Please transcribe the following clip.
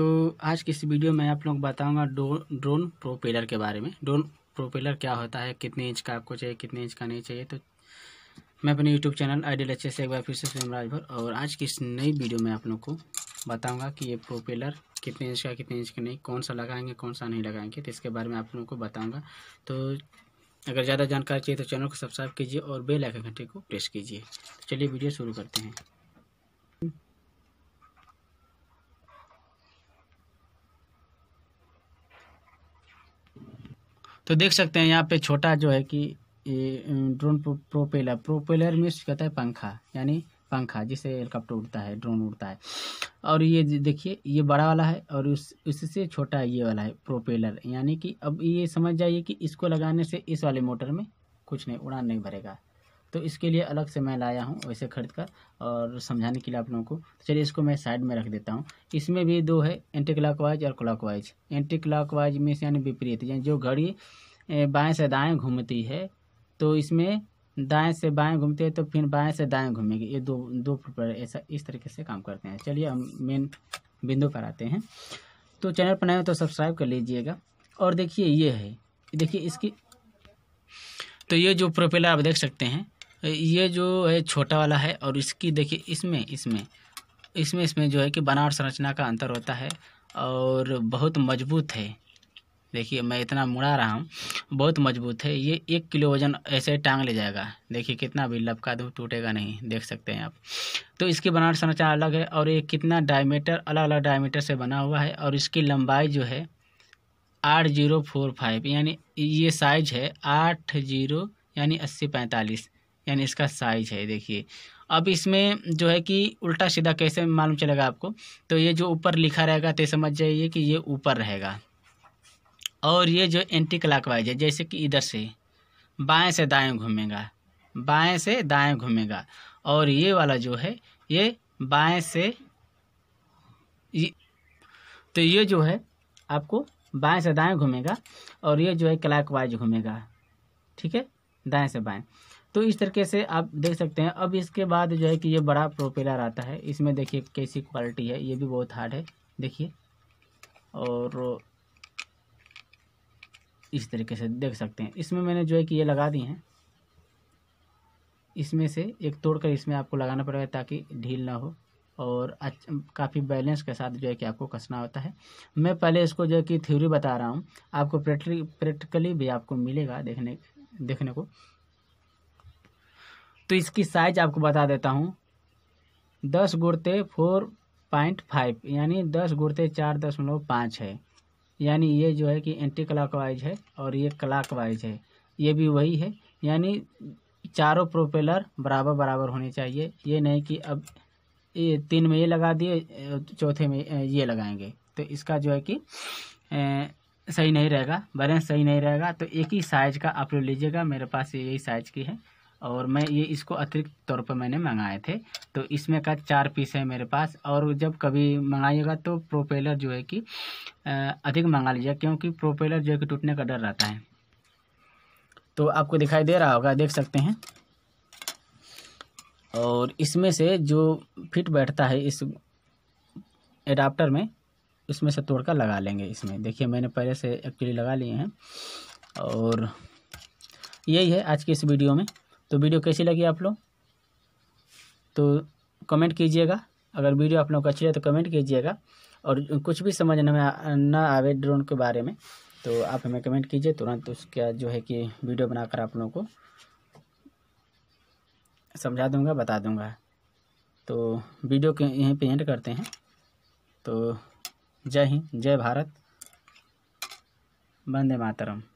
तो आज की इस वीडियो में आप लोग बताऊंगा ड्रोन प्रोपेलर के बारे में ड्रोन प्रोपेलर क्या होता है कितने इंच का आपको चाहिए कितने इंच का नहीं चाहिए तो मैं अपने यूट्यूब चैनल आइडियल अच्छे से एक बार फिर से रहा राजभर और आज की इस नई वीडियो में आप लोग को बताऊंगा कि ये प्रोपेलर कितने इंच का कितने इंच का नहीं कौन सा लगाएंगे कौन सा नहीं लगाएंगे तो इसके बारे में आप लोगों को बताऊँगा तो अगर ज़्यादा जानकारी चाहिए तो चैनल को सब्सक्राइब कीजिए और बेल आइकन घंटे को प्रेस कीजिए तो चलिए वीडियो शुरू करते हैं तो देख सकते हैं यहाँ पे छोटा जो है कि ये ड्रोन प्रोपेलर प्रोपेलर में कहता है पंखा यानी पंखा जिससे हेलीकॉप्टर उड़ता है ड्रोन उड़ता है और ये देखिए ये बड़ा वाला है और उस इससे छोटा ये वाला है प्रोपेलर यानी कि अब ये समझ जाइए कि इसको लगाने से इस वाले मोटर में कुछ नहीं उड़ान नहीं भरेगा तो इसके लिए अलग से मैं लाया हूँ वैसे खरीद कर और समझाने के लिए आप लोगों को तो चलिए इसको मैं साइड में रख देता हूँ इसमें भी दो है एंटी क्लॉकवाइज और क्लॉकवाइज एंटी क्लॉकवाइज में से यानी विपरीत यानी जो घड़ी बाएँ से दाएँ घूमती है तो इसमें दाएँ से बाएँ घूमती है तो फिर बाएँ से दाएँ घूमेगी ये दो दो ऐसा इस तरीके से काम करते हैं चलिए हम मेन बिंदु पर आते हैं तो चैनल पर नए तो सब्सक्राइब कर लीजिएगा और देखिए ये है देखिए इसकी तो ये जो प्रोपेलर आप देख सकते हैं ये जो है छोटा वाला है और इसकी देखिए इसमें इसमें इसमें इसमें जो है कि बनावट संरचना का अंतर होता है और बहुत मजबूत है देखिए मैं इतना मुड़ा रहा हूँ बहुत मजबूत है ये एक किलो वजन ऐसे टांग ले जाएगा देखिए कितना भी लपका दूँ टूटेगा नहीं देख सकते हैं आप तो इसकी बनावट संरचना अलग है और ये कितना डायमीटर अलग अलग डायमीटर से बना हुआ है और इसकी लंबाई जो है आठ जीरो फोर फाइव यानी ये साइज है आठ जीरो यानी अस्सी पैंतालीस यानी इसका साइज है देखिए अब इसमें जो है कि उल्टा सीधा कैसे मालूम चलेगा आपको तो ये जो ऊपर लिखा रहेगा तो समझ जाइए कि ये ऊपर रहेगा और ये जो एंटी क्लाकवाइज है जैसे कि इधर से बाएं से दाएं घूमेगा बाएं से दाएं घूमेगा और ये वाला जो है ये बाएं से ये तो ये जो है आपको बाएं से दाएं घूमेगा और ये जो है क्लाकवाइज घूमेगा ठीक है दाएं से बाएं तो इस तरीके से आप देख सकते हैं अब इसके बाद जो है कि ये बड़ा प्रोपेलर आता है इसमें देखिए कैसी क्वालिटी है ये भी बहुत हार्ड है देखिए और इस तरीके से देख सकते हैं इसमें मैंने जो है कि ये लगा दी हैं इसमें से एक तोड़ कर इसमें आपको लगाना पड़ेगा ताकि ढील ना हो और काफ़ी बैलेंस के साथ जो है कि आपको कसना होता है मैं पहले इसको जो है कि थ्योरी बता रहा हूँ आपको प्रैक्टिकली भी आपको मिलेगा देखने देखने को तो इसकी साइज आपको बता देता हूँ दस गुड़ते फोर पॉइंट फाइव यानी दस गुड़ते चार दशमलव पाँच है यानी ये जो है कि एंटी क्लाक वाइज है और ये क्लाक वाइज है ये भी वही है यानी चारों प्रोपेलर बराबर बराबर होने चाहिए ये नहीं कि अब ये तीन में ये लगा दिए चौथे में ये लगाएंगे तो इसका जो है कि सही नहीं रहेगा बैलेंस सही नहीं रहेगा तो एक ही साइज़ का आप लोग लीजिएगा मेरे पास यही साइज़ की है और मैं ये इसको अतिरिक्त तौर पर मैंने मंगाए थे तो इसमें का चार पीस है मेरे पास और जब कभी मंगाइएगा तो प्रोपेलर जो है कि अधिक मंगा लीजिए क्योंकि प्रोपेलर जो है कि टूटने का डर रहता है तो आपको दिखाई दे रहा होगा देख सकते हैं और इसमें से जो फिट बैठता है इस एडाप्टर में इसमें से तोड़कर लगा लेंगे इसमें देखिए मैंने पहले से एक्चुअली लगा लिए हैं और यही है आज के इस वीडियो में तो वीडियो कैसी लगी आप लोग तो कमेंट कीजिएगा अगर वीडियो आप लोग को अच्छी लगे तो कमेंट कीजिएगा और कुछ भी समझ में ना आवे ड्रोन के बारे में तो आप हमें कमेंट कीजिए तुरंत उसका जो है कि वीडियो बनाकर आप लोगों को समझा दूंगा बता दूंगा तो वीडियो के यहीं पे एंड करते हैं तो जय हिंद जय भारत वंदे मातरम